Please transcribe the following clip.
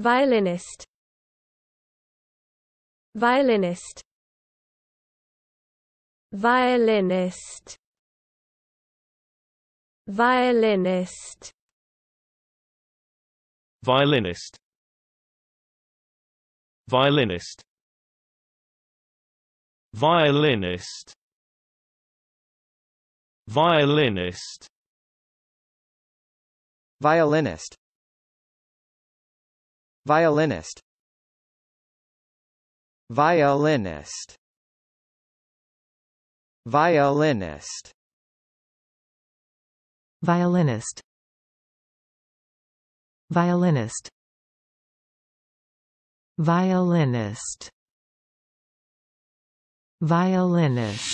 Violinist Violinist Violinist Violinist Violinist Violinist Violinist Violinist Violinist Violinist Violinist Violinist Violinist Violinist Violinist Violinist